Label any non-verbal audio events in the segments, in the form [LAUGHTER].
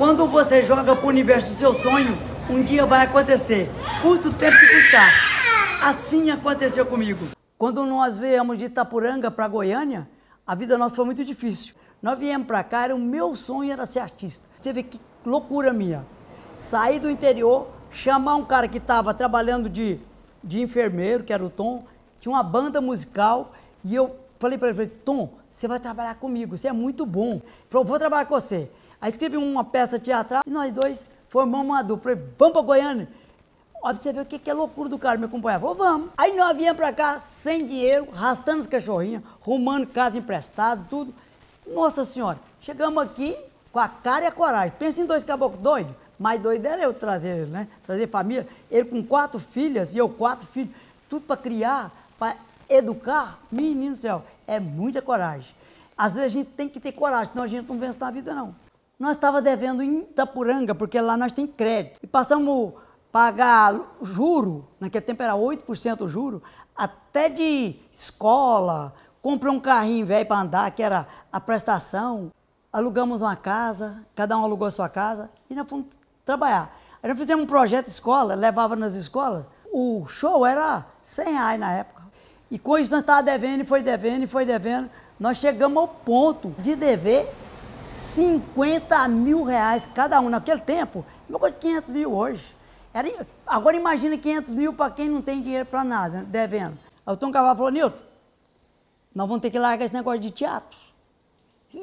Quando você joga para o universo do seu sonho, um dia vai acontecer. Custa o tempo que custar. Assim aconteceu comigo. Quando nós viemos de Itapuranga para Goiânia, a vida nossa foi muito difícil. Nós viemos para cá, era o meu sonho era ser artista. Você vê que loucura minha. Sair do interior, chamar um cara que estava trabalhando de, de enfermeiro, que era o Tom, tinha uma banda musical, e eu falei para ele, Tom, você vai trabalhar comigo, você é muito bom. Ele falou, vou trabalhar com você. Aí escrevi uma peça teatral e nós dois formamos uma dupla. Falei, vamos pra Goiânia? Observe você o que, que é loucura do cara me acompanhar. Falei, vamos. Aí nós viemos pra cá sem dinheiro, arrastando os cachorrinhos, rumando casa emprestada, tudo. Nossa Senhora, chegamos aqui com a cara e a coragem. Pensa em dois caboclos doidos. Mais doido era eu trazer ele, né? Trazer família. Ele com quatro filhas e eu quatro filhos. Tudo para criar, para educar. Menino do céu, é muita coragem. Às vezes a gente tem que ter coragem, senão a gente não vence na vida, não. Nós estava devendo em Itapuranga, porque lá nós tem crédito. E passamos a pagar juro, naquele tempo era 8% o juro, até de escola, comprei um carrinho velho para andar, que era a prestação. Alugamos uma casa, cada um alugou a sua casa e nós fomos trabalhar. Aí nós fizemos um projeto escola, levava nas escolas. O show era 100 reais na época. E com isso nós estávamos devendo, e foi devendo, e foi devendo. Nós chegamos ao ponto de dever 50 mil reais cada um. Naquele tempo, uma coisa de 500 mil hoje. Era, agora imagina 500 mil para quem não tem dinheiro para nada, né, devendo. Aí o Tom Cavalo falou, Nilton, nós vamos ter que largar esse negócio de teatro.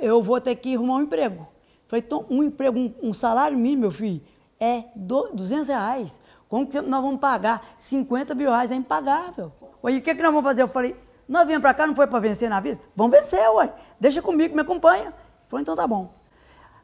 Eu vou ter que arrumar um emprego. Falei, Tom, um emprego, um, um salário mínimo, meu filho, é 200 reais. Como que nós vamos pagar 50 mil reais? É impagável. Aí o que, é que nós vamos fazer? Eu falei, nós viemos para cá, não foi para vencer na vida? Vamos vencer, uai. Deixa comigo, me acompanha. Falei, então tá bom.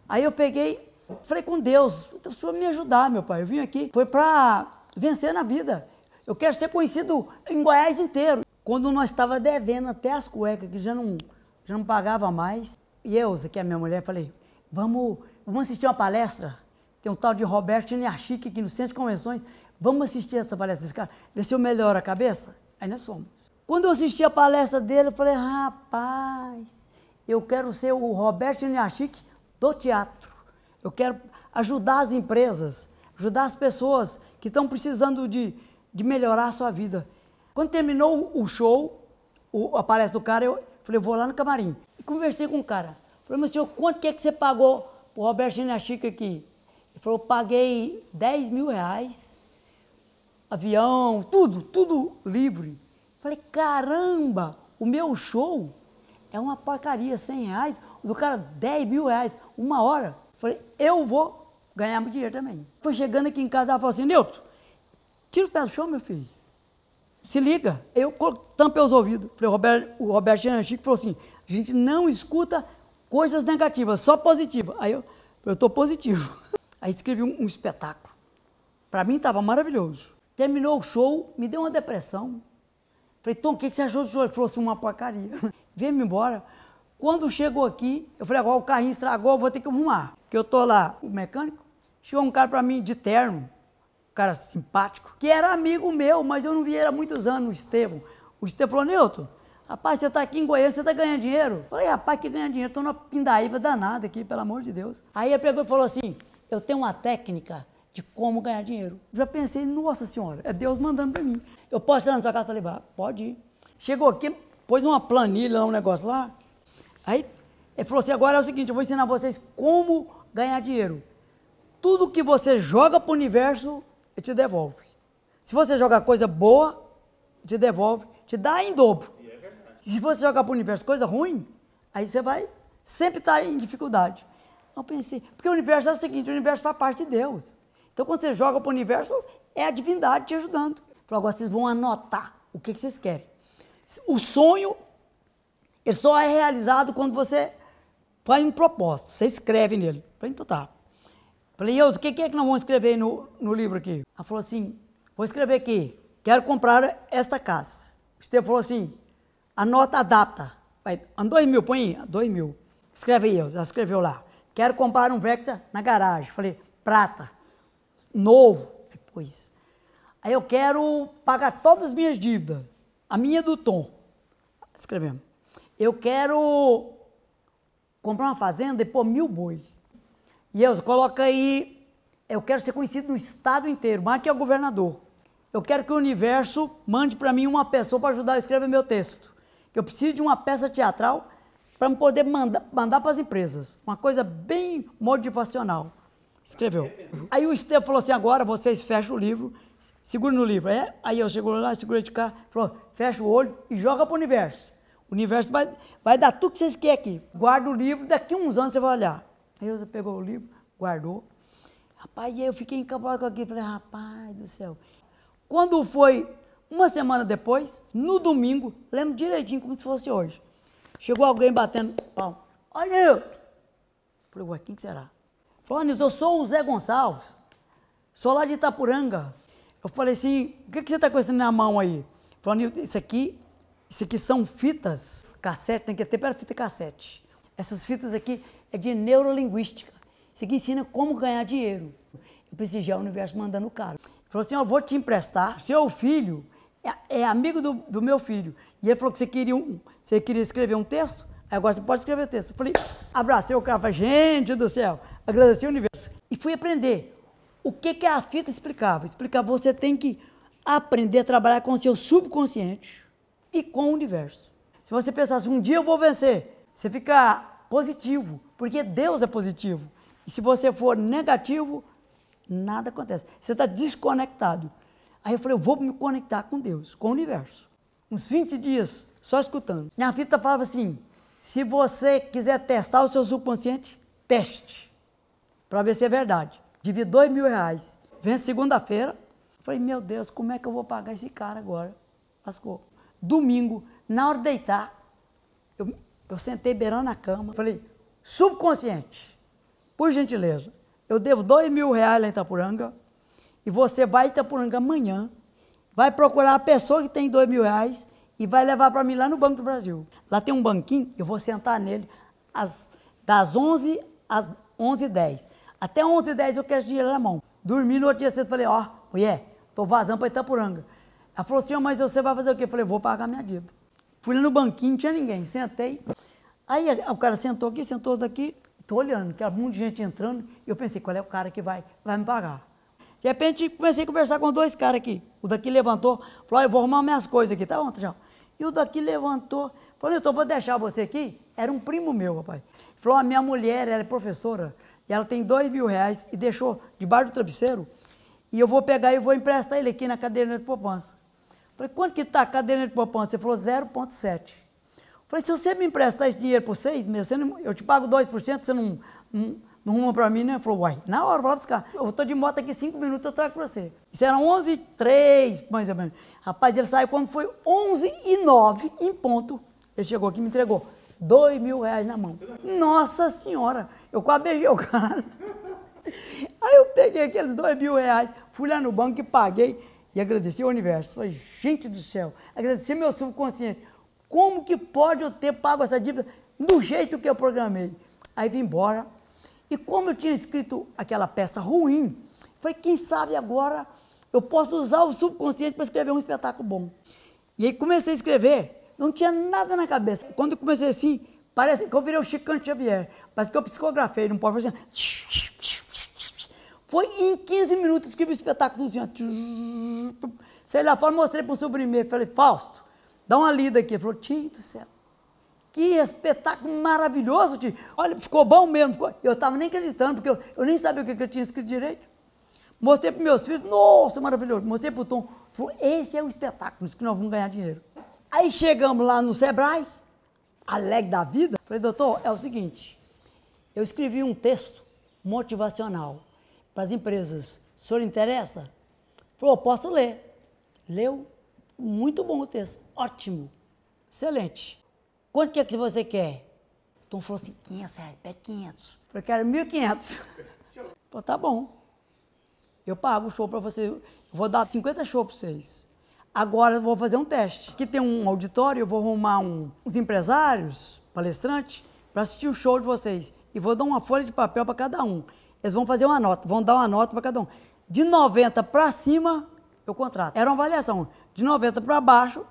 Aí eu peguei, falei com Deus, então o senhor me ajudar, meu pai. Eu vim aqui, foi para vencer na vida. Eu quero ser conhecido em Goiás inteiro. Quando nós estava devendo até as cuecas, que já não, já não pagava mais, e eu, que é minha mulher, falei, vamos, vamos assistir uma palestra. Tem um tal de Roberto Niachique aqui no Centro de Convenções. Vamos assistir essa palestra desse cara, ver se eu melhoro a cabeça? Aí nós fomos. Quando eu assisti a palestra dele, eu falei, rapaz, eu quero ser o Roberto Niachik do teatro. Eu quero ajudar as empresas, ajudar as pessoas que estão precisando de, de melhorar a sua vida. Quando terminou o show, o, a palestra do cara, eu falei, vou lá no camarim. E conversei com o cara. Falei, mas senhor, quanto que é que você pagou o Roberto Niachik aqui? Ele falou, paguei 10 mil reais, avião, tudo, tudo livre. Falei, caramba, o meu show é uma porcaria, 100 reais, do cara 10 mil reais, uma hora. Falei, eu vou ganhar meu dinheiro também. Foi chegando aqui em casa, ela falou assim, Nilton, tira o pé do chão, meu filho. Se liga. Eu tampei os ouvidos. Falei, o Roberto, o Roberto Chico falou assim, a gente não escuta coisas negativas, só positivas. Aí eu, eu tô positivo. [LAUGHS] Aí escrevi um, um espetáculo. Para mim estava maravilhoso. Terminou o show, me deu uma depressão. Falei, Tom, o que, que você achou do show? Ele falou assim, uma porcaria. [LAUGHS] me embora. Quando chegou aqui, eu falei, agora o carrinho estragou, eu vou ter que arrumar. Que eu tô lá, o mecânico, chegou um cara para mim de terno, um cara simpático, que era amigo meu, mas eu não via há muitos anos, o Estevam. O Estevão falou, Nilton, rapaz, você tá aqui em Goiânia, você tá ganhando dinheiro? Eu falei, rapaz, que ganha dinheiro, tô numa pindaíba danada aqui, pelo amor de Deus. Aí ele pegou e falou assim, eu tenho uma técnica de como ganhar dinheiro. Já pensei, nossa senhora, é Deus mandando para mim. Eu posso ir lá na sua casa? Eu falei, pode ir. Chegou aqui, pôs uma planilha, um negócio lá. Aí ele falou assim: agora é o seguinte, eu vou ensinar vocês como ganhar dinheiro. Tudo que você joga para o universo, ele te devolve. Se você jogar coisa boa, ele te devolve, te dá em dobro. É Se você jogar para o universo coisa ruim, aí você vai sempre estar tá em dificuldade. Eu pensei, porque o universo é o seguinte, o universo faz parte de Deus. Então quando você joga para o universo, é a divindade te ajudando. Falou, agora vocês vão anotar o que, que vocês querem. O sonho, ele só é realizado quando você faz um propósito, você escreve nele. Falei, então tá. Falei, Eus, o que, é que nós vamos escrever no, no livro aqui? Ela falou assim, vou escrever aqui, quero comprar esta casa. O Estevam falou assim, anota, adapta. Vai, dois mil, põe aí, ah, dois mil. Escreve aí, Eus. ela escreveu lá. Quero comprar um Vecta na garagem. Falei, prata, novo. depois. Aí eu quero pagar todas as minhas dívidas. A minha é do Tom. Escrevemos. Eu quero comprar uma fazenda e pôr mil boi. E eu coloca aí, eu quero ser conhecido no estado inteiro, mais que é o governador. Eu quero que o universo mande para mim uma pessoa para ajudar a escrever meu texto. Que eu preciso de uma peça teatral para poder manda, mandar para as empresas. Uma coisa bem motivacional. Escreveu. Aí o Estevam falou assim: agora vocês fecham o livro segura no livro. É, aí eu seguro lá, segura de cá, falou, fecha o olho e joga para o universo. O universo vai, vai dar tudo que vocês querem aqui. Guarda o livro, daqui uns anos você vai olhar. Aí eu pegou o livro, guardou. Rapaz, eu fiquei encabulado com aquilo. Falei, rapaz do céu. Quando foi uma semana depois, no domingo, lembro direitinho como se fosse hoje. Chegou alguém batendo pau. Olha eu! Falei, ué, quem que será? Falou, Nilson, eu sou o Zé Gonçalves. Sou lá de Itapuranga. Eu falei assim, o que, que você está com isso na mão aí? Falando, isso aqui, isso aqui são fitas, cassete, tem que ter para fita cassete. Essas fitas aqui é de neurolinguística. Isso aqui ensina como ganhar dinheiro. Eu prestigiar é o universo mandando o cara. Ele falou assim, ó, vou te emprestar. Seu filho é, é amigo do, do, meu filho. E ele falou que você queria, um, você queria escrever um texto, aí agora você pode escrever o texto. Eu falei, abracei o cara, falei, gente do céu, agradeci o universo. E fui aprender o que, que a fita explicava? Explicava você tem que aprender a trabalhar com o seu subconsciente e com o universo. Se você pensasse um dia eu vou vencer, você fica positivo, porque Deus é positivo. E se você for negativo, nada acontece. Você está desconectado. Aí eu falei, eu vou me conectar com Deus, com o universo. Uns 20 dias só escutando. Minha fita falava assim: se você quiser testar o seu subconsciente, teste. Para ver se é verdade. Devia dois mil reais. Vem segunda-feira. Falei, meu Deus, como é que eu vou pagar esse cara agora? Lascou. Domingo, na hora de deitar, eu, eu sentei beirando a cama. Falei, subconsciente, por gentileza, eu devo dois mil reais lá em Itapuranga e você vai em Itapuranga amanhã, vai procurar a pessoa que tem dois mil reais e vai levar para mim lá no Banco do Brasil. Lá tem um banquinho, eu vou sentar nele às, das 11 às 11h10. Até 11 h 10 eu quero dinheiro na mão. Dormi no outro dia cedo, falei, ó, oh, mulher, tô vazando para Itapuranga. Ela falou assim, ó mas você vai fazer o quê? Eu falei, vou pagar minha dívida. Fui lá no banquinho, não tinha ninguém, sentei. Aí o cara sentou aqui, sentou daqui, tô olhando, que aquela muita gente entrando, e eu pensei, qual é o cara que vai, vai me pagar? De repente, comecei a conversar com dois caras aqui. O daqui levantou, falou, ah, eu vou arrumar minhas coisas aqui, tá bom, tchau E o daqui levantou, falou, então vou deixar você aqui. Era um primo meu, rapaz. Falou, a minha mulher, ela é professora, e ela tem dois mil reais e deixou debaixo do travesseiro, e eu vou pegar e vou emprestar ele aqui na caderneta de poupança. Falei, quanto que está a caderneta de poupança? Ele falou, 0,7. Falei, se você me emprestar esse dinheiro por seis meses, não, eu te pago 2%, você não, não, não ruma para mim, né? Ele falou, uai, na hora, vou lá buscar. Eu estou de moto aqui cinco minutos, eu trago para você. Isso era 11 3 mais ou menos. Rapaz, ele saiu quando foi 11 e 9 em ponto. Ele chegou aqui e me entregou dois mil reais na mão. Nossa senhora, eu quase beijei o cara. Aí eu peguei aqueles dois mil reais, fui lá no banco e paguei e agradeci ao universo. Falei, gente do céu, agradeci meu subconsciente. Como que pode eu ter pago essa dívida do jeito que eu programei? Aí vim embora. E como eu tinha escrito aquela peça ruim, falei, quem sabe agora eu posso usar o subconsciente para escrever um espetáculo bom. E aí comecei a escrever não tinha nada na cabeça. Quando eu comecei assim, parece que eu virei o Chicante Xavier. Parece que eu psicografei num pobre assim. Foi em 15 minutos que vi o espetáculo assim. Sei lá, fora, mostrei para o sobrinho Falei, Fausto, dá uma lida aqui. Ele falou, tio do céu. Que espetáculo maravilhoso, tio. Olha, ficou bom mesmo. Ficou... Eu estava nem acreditando, porque eu, eu, nem sabia o que, que eu tinha escrito direito. Mostrei para meus filhos, nossa, maravilhoso. Mostrei para o Tom, falou, esse é o espetáculo, isso que nós vamos ganhar dinheiro. Aí chegamos lá no Sebrae, alegre da vida. Falei, doutor, é o seguinte, eu escrevi um texto motivacional para as empresas. O senhor interessa? Falou, oh, posso ler. Leu, muito bom o texto, ótimo, excelente. Quanto que é que você quer? Então falou assim, 500 reais, pede 500. Falei, quero 1.500. Falei, tá bom, eu pago o show para você, vou dar 50 shows para vocês. Agora eu vou fazer um teste. Aqui tem um auditório, eu vou arrumar um, uns empresários, palestrantes, para assistir o show de vocês. E vou dar uma folha de papel para cada um. Eles vão fazer uma nota, vão dar uma nota para cada um. De 90 para cima, eu contrato. Era uma avaliação. De 90 para baixo,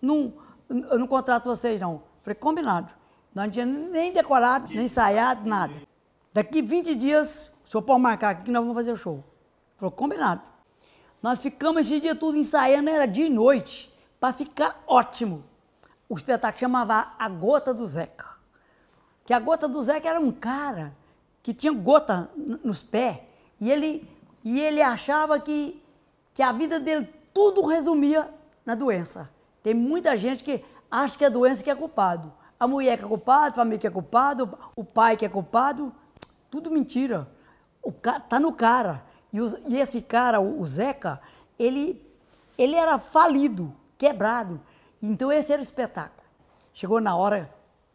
não, eu não contrato vocês, não. Falei, combinado. Não tinha nem decorado, nem ensaiado, nada. Daqui 20 dias, o senhor pode marcar aqui que nós vamos fazer o show. Falou, combinado. Nós ficamos esse dia tudo ensaiando, era dia e noite, para ficar ótimo. O espetáculo chamava A Gota do Zeca. Que a gota do Zeca era um cara que tinha gota nos pés e ele, e ele achava que, que a vida dele tudo resumia na doença. Tem muita gente que acha que é doença que é culpado. A mulher que é culpada, a família que é culpada, o pai que é culpado. Tudo mentira. O, tá no cara. E, e esse cara, o, o Zeca, ele, ele era falido, quebrado. Então esse era o espetáculo. Chegou na hora,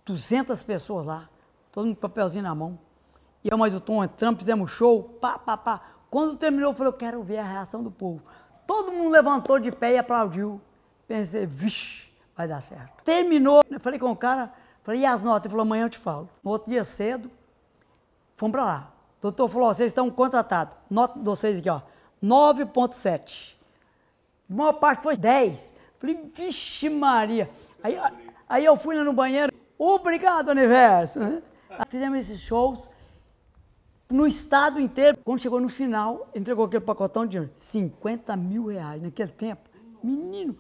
200 pessoas lá, todo mundo com papelzinho na mão. E eu mais o Tom Trump fizemos show, pá, pá, pá. Quando terminou, eu falei, eu quero ver a reação do povo. Todo mundo levantou de pé e aplaudiu. Pensei, vixe, vai dar certo. Terminou, falei com o cara, falei, e as notas? Ele falou, amanhã eu te falo. No outro dia cedo, fomos para lá doutor falou, vocês estão contratados. Nota de vocês aqui, ó. 9,7. A maior parte foi 10. Falei, vixe Maria. Aí, aí eu fui lá no banheiro. Obrigado, universo. Né? Fizemos esses shows no estado inteiro. Quando chegou no final, entregou aquele pacotão de 50 mil reais naquele tempo. Menino.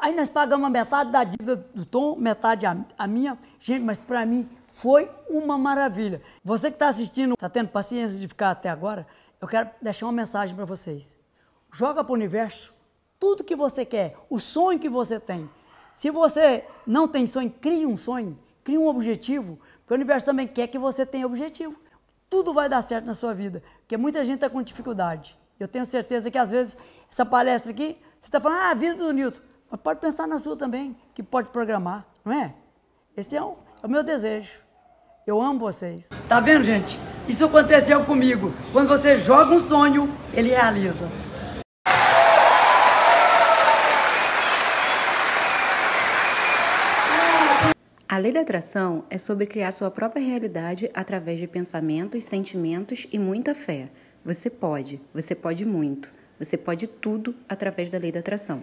Aí nós pagamos a metade da dívida do Tom, metade a, a minha. Gente, mas para mim foi uma maravilha. Você que está assistindo, está tendo paciência de ficar até agora, eu quero deixar uma mensagem para vocês. Joga para o universo tudo que você quer, o sonho que você tem. Se você não tem sonho, crie um sonho, crie um objetivo, porque o universo também quer que você tenha objetivo. Tudo vai dar certo na sua vida, porque muita gente está com dificuldade. Eu tenho certeza que às vezes essa palestra aqui, você está falando, ah, a vida do Newton. Mas pode pensar na sua também, que pode programar, não é? Esse é um, é o meu desejo. Eu amo vocês. Tá vendo, gente? Isso aconteceu comigo. Quando você joga um sonho, ele realiza. A lei da atração é sobre criar sua própria realidade através de pensamentos, sentimentos e muita fé. Você pode, você pode muito, você pode tudo através da lei da atração.